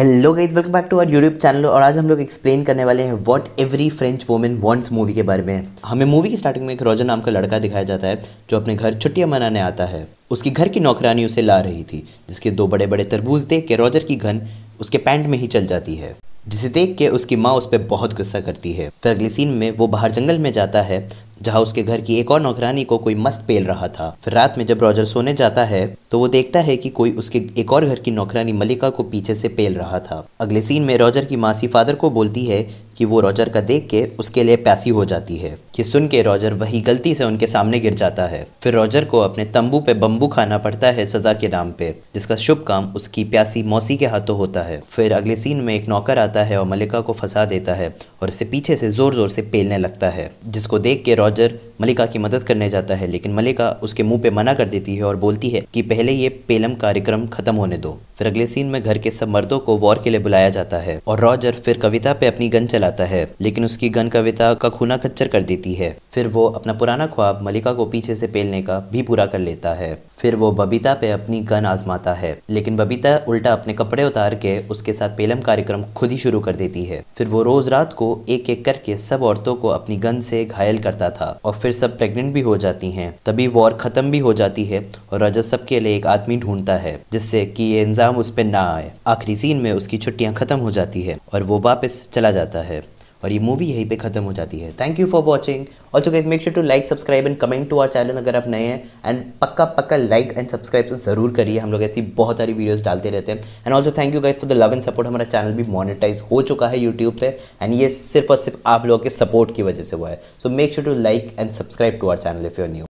hello guys welcome back to our YouTube channel और आज हम लोग एक्सप्लेन करने वाले हैं what every French women wants movie के बारे में हमें मूवी की स्टार्टिंग में एक रोजन नाम का लड़का दिखाया जाता है जो अपने घर छुट्टियां मनाने आता है उसकी घर की नौकरानी उसे ला रही थी जिसके दो बड़े बड़े तरबूज देख के रोजर की घन उसके पैंट में ही चल जाती है जिसे देख के उसकी माँ उस पर बहुत गुस्सा करती है फिर अगले सीन में वो बाहर जंगल में जाता है जहाँ उसके घर की एक और नौकरानी को कोई मस्त पेल रहा था फिर रात में जब रॉजर सोने जाता है तो वो देखता है कि कोई उसके एक और घर की नौकरानी मलिका को पीछे से पेल रहा था अगले सीन में रॉजर की मासी फादर को बोलती है कि वो रॉजर का देख के उसके लिए प्यासी हो जाती है ये सुन के रॉजर वही गलती से उनके सामने गिर जाता है फिर रॉजर को अपने तंबू पे बम्बू खाना पड़ता है सजा के नाम पे जिसका शुभ काम उसकी प्यासी मौसी के हाथों होता है फिर अगले सीन में एक नौकर आता है और मलिका को फंसा देता है और इसे पीछे से जोर जोर से पेलने लगता है जिसको देख के रॉजर मलिका की मदद करने जाता है लेकिन मलिका उसके मुंह पे मना कर देती है और बोलती है कि पहले ये पेलम कार्यक्रम खत्म होने दो फिर अगले सीन में घर के सब मर्दों को वॉर के लिए बुलाया जाता है और रॉजर फिर कविता पे अपनी गन चलाता है लेकिन उसकी गन कविता का खूना खच्चर कर देती है फिर वो अपना पुराना ख्वाब मलिका को पीछे से पेलने का भी पूरा कर लेता है फिर वो बबीता पे अपनी गन आजमाता है लेकिन बबीता उल्टा अपने कपड़े उतार के उसके साथ पेलम कार्यक्रम खुद ही शुरू कर देती है फिर वो रोज रात को एक एक करके सब औरतों को अपनी गन से घायल करता था और फिर फिर सब प्रेग्नेंट भी हो जाती हैं तभी वॉर ख़त्म भी हो जाती है और सब सबके लिए एक आदमी ढूंढता है जिससे कि ये इंजाम उस पर ना आए आखिरी सीन में उसकी छुट्टियाँ ख़त्म हो जाती है और वो वापस चला जाता है और ये मूवी यहीं पे खत्म हो जाती है thank you for watching also guys make sure to like subscribe and comment to our channel अगर आप नए हैं एंड पक्का पक्का लाइक एंड सब्सक्राइब तो जरूर करिए हम लोग ऐसी बहुत सारी वीडियोस डालते रहते हैं and also thank you guys for the love and support हमारा चैनल भी मोनिटाइज हो चुका है यूट्यूब पर एंड ये सिर्फ और सिर्फ आप लोगों के सपोर्ट की वजह से हुआ है so make sure to like and subscribe to our channel if your new